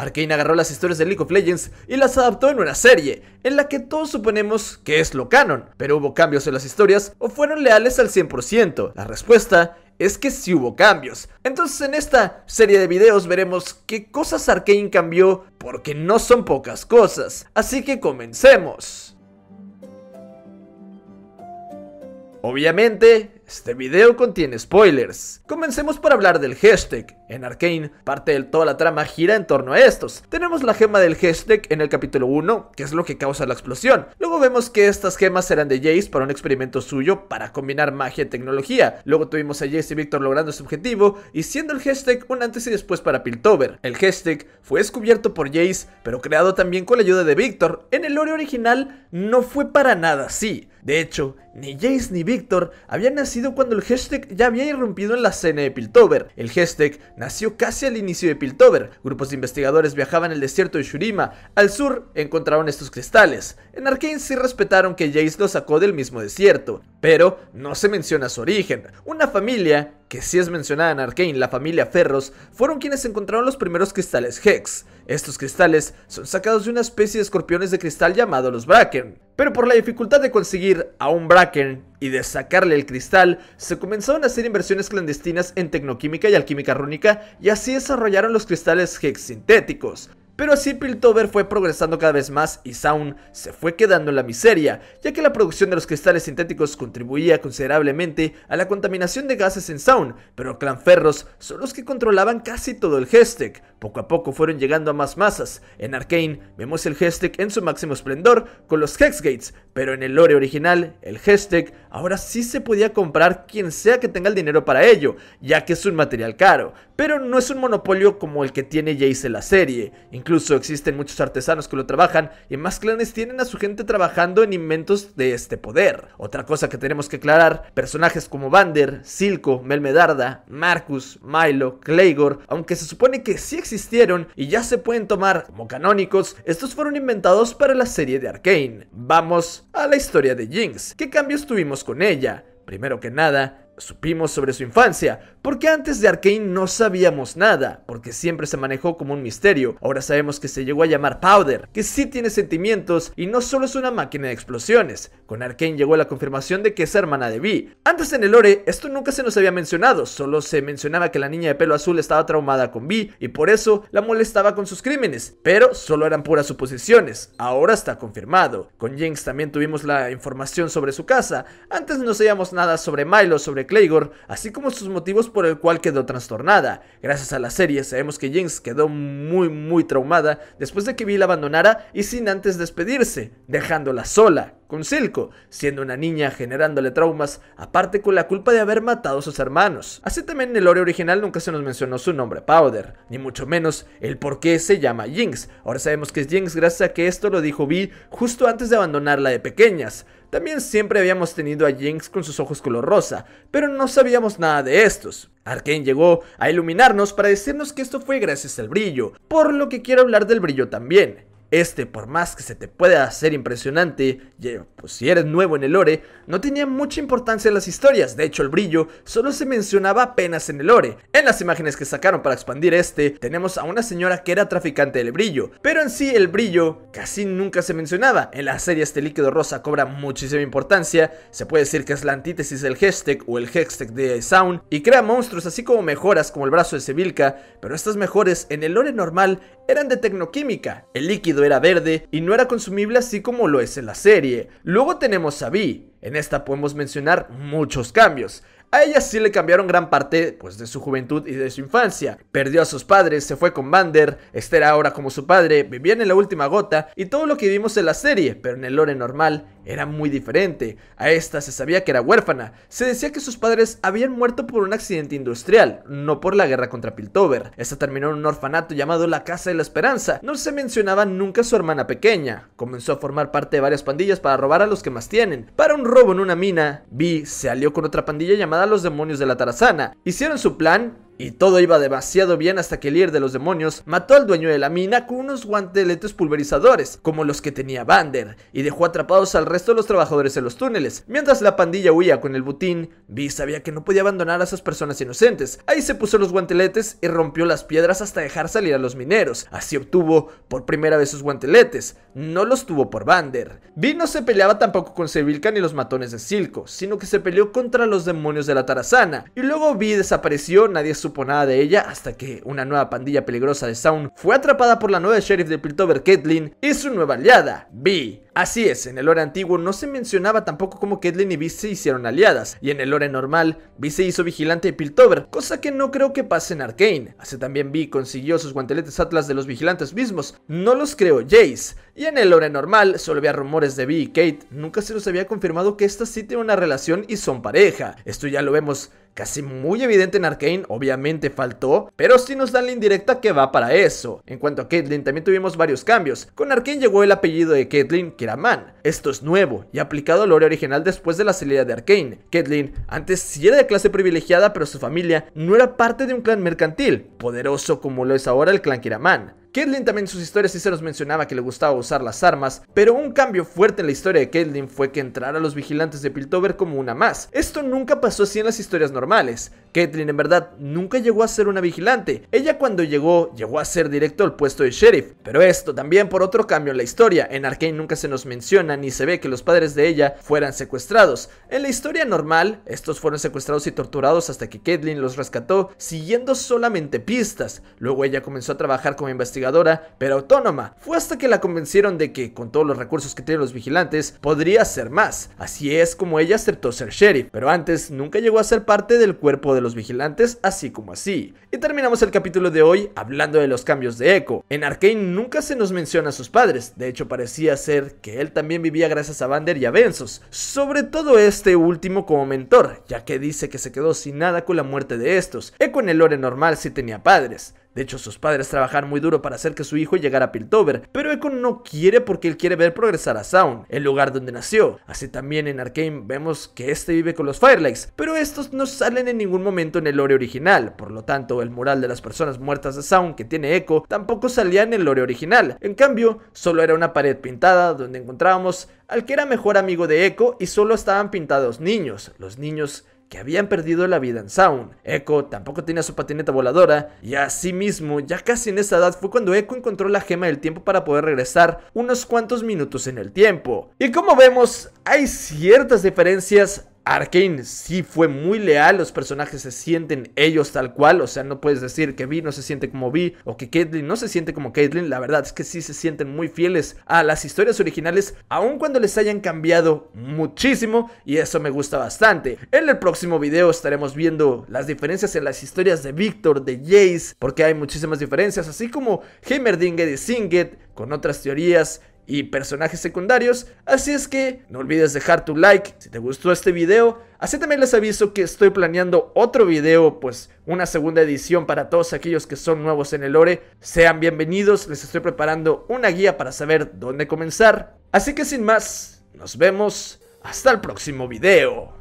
Arkane agarró las historias de League of Legends y las adaptó en una serie, en la que todos suponemos que es lo canon, pero hubo cambios en las historias o fueron leales al 100%. La respuesta es que sí hubo cambios. Entonces en esta serie de videos veremos qué cosas Arkane cambió, porque no son pocas cosas. Así que comencemos. Obviamente, este video contiene spoilers. Comencemos por hablar del hashtag. En Arkane, parte de toda la trama gira en torno a estos. Tenemos la gema del hashtag en el capítulo 1, que es lo que causa la explosión. Luego vemos que estas gemas eran de Jace para un experimento suyo para combinar magia y tecnología. Luego tuvimos a Jace y Victor logrando su objetivo y siendo el hashtag un antes y después para Piltover. El hashtag fue descubierto por Jace, pero creado también con la ayuda de Victor. En el lore original no fue para nada así. De hecho, ni Jace ni Victor habían nacido cuando el hashtag ya había irrumpido en la escena de Piltover. El hashtag nació casi al inicio de Piltover. Grupos de investigadores viajaban el desierto de Shurima. Al sur encontraron estos cristales. En Arkane sí respetaron que Jace los sacó del mismo desierto, pero no se menciona su origen. Una familia que sí es mencionada en Arkane, la familia Ferros, fueron quienes encontraron los primeros cristales Hex. Estos cristales son sacados de una especie de escorpiones de cristal llamado los Bracken. Pero por la dificultad de conseguir a un Bracken y de sacarle el cristal, se comenzaron a hacer inversiones clandestinas en tecnoquímica y alquímica rúnica y así desarrollaron los cristales hex sintéticos. Pero así Piltover fue progresando cada vez más y Sound se fue quedando en la miseria, ya que la producción de los cristales sintéticos contribuía considerablemente a la contaminación de gases en Sound, pero Clanferros son los que controlaban casi todo el Hextech, Poco a poco fueron llegando a más masas. En Arkane vemos el Hextech en su máximo esplendor con los Hexgates, pero en el lore original, el Hextech, ahora sí se podía comprar quien sea que tenga el dinero para ello, ya que es un material caro, pero no es un monopolio como el que tiene Jace en la serie. Incluso existen muchos artesanos que lo trabajan y más clanes tienen a su gente trabajando en inventos de este poder. Otra cosa que tenemos que aclarar, personajes como Vander, Silco, Melmedarda, Marcus, Milo, Claygor, aunque se supone que sí existieron y ya se pueden tomar como canónicos, estos fueron inventados para la serie de Arkane. Vamos a la historia de Jinx. ¿Qué cambios tuvimos con ella? Primero que nada, Supimos sobre su infancia, porque antes de Arkane no sabíamos nada, porque siempre se manejó como un misterio. Ahora sabemos que se llegó a llamar Powder, que sí tiene sentimientos y no solo es una máquina de explosiones. Con Arkane llegó la confirmación de que es hermana de Vi. Antes en el lore, esto nunca se nos había mencionado, solo se mencionaba que la niña de pelo azul estaba traumada con Vi y por eso la molestaba con sus crímenes, pero solo eran puras suposiciones. Ahora está confirmado. Con Jinx también tuvimos la información sobre su casa. Antes no sabíamos nada sobre Milo, sobre Claygor, así como sus motivos por el cual quedó trastornada. Gracias a la serie sabemos que Jinx quedó muy muy traumada después de que Bill abandonara y sin antes despedirse, dejándola sola con Silco, siendo una niña generándole traumas, aparte con la culpa de haber matado a sus hermanos. Así también en el lore original nunca se nos mencionó su nombre Powder, ni mucho menos el por qué se llama Jinx. Ahora sabemos que es Jinx gracias a que esto lo dijo Vi justo antes de abandonarla de pequeñas. También siempre habíamos tenido a Jinx con sus ojos color rosa, pero no sabíamos nada de estos. Arkane llegó a iluminarnos para decirnos que esto fue gracias al brillo, por lo que quiero hablar del brillo también. Este, por más que se te pueda hacer impresionante, pues si eres nuevo en el lore, no tenía mucha importancia en las historias, de hecho el brillo solo se mencionaba apenas en el lore. En las imágenes que sacaron para expandir este, tenemos a una señora que era traficante del brillo, pero en sí el brillo casi nunca se mencionaba. En la serie este líquido rosa cobra muchísima importancia, se puede decir que es la antítesis del hashtag o el hashtag de Sound, y crea monstruos así como mejoras como el brazo de Sevilka pero estas mejores en el lore normal eran de tecnoquímica. El líquido era verde y no era consumible así como lo es en la serie. Luego tenemos a Vi, en esta podemos mencionar muchos cambios. A ella sí le cambiaron gran parte pues, de su juventud y de su infancia. Perdió a sus padres, se fue con Vander, Esther ahora como su padre, vivían en la última gota y todo lo que vimos en la serie, pero en el lore normal era muy diferente. A esta se sabía que era huérfana. Se decía que sus padres habían muerto por un accidente industrial, no por la guerra contra Piltover. Esta terminó en un orfanato llamado la Casa de la Esperanza. No se mencionaba nunca a su hermana pequeña. Comenzó a formar parte de varias pandillas para robar a los que más tienen. Para un robo en una mina, Vi se alió con otra pandilla llamada Los Demonios de la Tarazana. Hicieron su plan y todo iba demasiado bien hasta que el líder de los demonios mató al dueño de la mina con unos guanteletes pulverizadores, como los que tenía Vander, y dejó atrapados al resto de los trabajadores en los túneles. Mientras la pandilla huía con el butín, Vi sabía que no podía abandonar a esas personas inocentes. Ahí se puso los guanteletes y rompió las piedras hasta dejar salir a los mineros. Así obtuvo por primera vez sus guanteletes. No los tuvo por Vander. Vi no se peleaba tampoco con Sevilka ni los matones de Silco, sino que se peleó contra los demonios de la Tarazana. Y luego Vi desapareció, nadie supo supo nada de ella hasta que una nueva pandilla peligrosa de Sound fue atrapada por la nueva sheriff de Piltover, Caitlyn, y su nueva aliada, Vi. Así es, en el lore antiguo no se mencionaba tampoco cómo Caitlin y Vi se hicieron aliadas, y en el lore normal, Vi se hizo vigilante de Piltover, cosa que no creo que pase en Arkane. Así también Vi consiguió sus guanteletes Atlas de los vigilantes mismos, no los creo, Jace. Y en el lore normal solo había rumores de Vi y Kate, nunca se los había confirmado que estas sí tienen una relación y son pareja. Esto ya lo vemos casi muy evidente en Arkane, obviamente faltó, pero sí nos dan la indirecta que va para eso. En cuanto a Caitlyn, también tuvimos varios cambios. Con Arkane llegó el apellido de Caitlyn, Kiraman, Esto es nuevo y aplicado al lore original después de la salida de Arkane. Caitlyn antes sí era de clase privilegiada, pero su familia no era parte de un clan mercantil, poderoso como lo es ahora el clan Kiraman. Caitlyn también en sus historias sí se nos mencionaba que le gustaba usar las armas, pero un cambio fuerte en la historia de Caitlyn fue que entrara a los vigilantes de Piltover como una más. Esto nunca pasó así en las historias normales. Caitlyn en verdad nunca llegó a ser una vigilante. Ella cuando llegó, llegó a ser directo al puesto de sheriff. Pero esto también por otro cambio en la historia. En Arkane nunca se nos menciona ni se ve que los padres de ella fueran secuestrados. En la historia normal, estos fueron secuestrados y torturados hasta que Caitlyn los rescató, siguiendo solamente pistas. Luego ella comenzó a trabajar como investigadora, pero autónoma. Fue hasta que la convencieron de que, con todos los recursos que tienen los vigilantes, podría ser más. Así es como ella aceptó ser sheriff, pero antes nunca llegó a ser parte del cuerpo de los vigilantes, así como así. Y terminamos el capítulo de hoy hablando de los cambios de Echo. En Arkane nunca se nos menciona a sus padres, de hecho parecía ser que él también vivía gracias a Vander y a Benzos, sobre todo este último como mentor, ya que dice que se quedó sin nada con la muerte de estos. Echo en el lore normal sí tenía padres, de hecho, sus padres trabajaron muy duro para hacer que su hijo llegara a Piltover, pero Echo no quiere porque él quiere ver progresar a Sound, el lugar donde nació. Así también en Arkane vemos que este vive con los Firelights, pero estos no salen en ningún momento en el lore original, por lo tanto el mural de las personas muertas de Sound que tiene Echo tampoco salía en el lore original. En cambio, solo era una pared pintada donde encontrábamos al que era mejor amigo de Echo y solo estaban pintados niños. Los niños que habían perdido la vida en Sound. Echo tampoco tenía su patineta voladora y asimismo, ya casi en esa edad fue cuando Echo encontró la gema del tiempo para poder regresar unos cuantos minutos en el tiempo. Y como vemos, hay ciertas diferencias Arkane sí fue muy leal, los personajes se sienten ellos tal cual, o sea, no puedes decir que Vi no se siente como Vi o que Caitlyn no se siente como Caitlyn, la verdad es que sí se sienten muy fieles a las historias originales, aun cuando les hayan cambiado muchísimo y eso me gusta bastante. En el próximo video estaremos viendo las diferencias en las historias de Victor, de Jace, porque hay muchísimas diferencias, así como Heimerdinger y Singet, con otras teorías y personajes secundarios, así es que no olvides dejar tu like si te gustó este video, así también les aviso que estoy planeando otro video, pues una segunda edición para todos aquellos que son nuevos en el lore, sean bienvenidos, les estoy preparando una guía para saber dónde comenzar, así que sin más, nos vemos hasta el próximo video.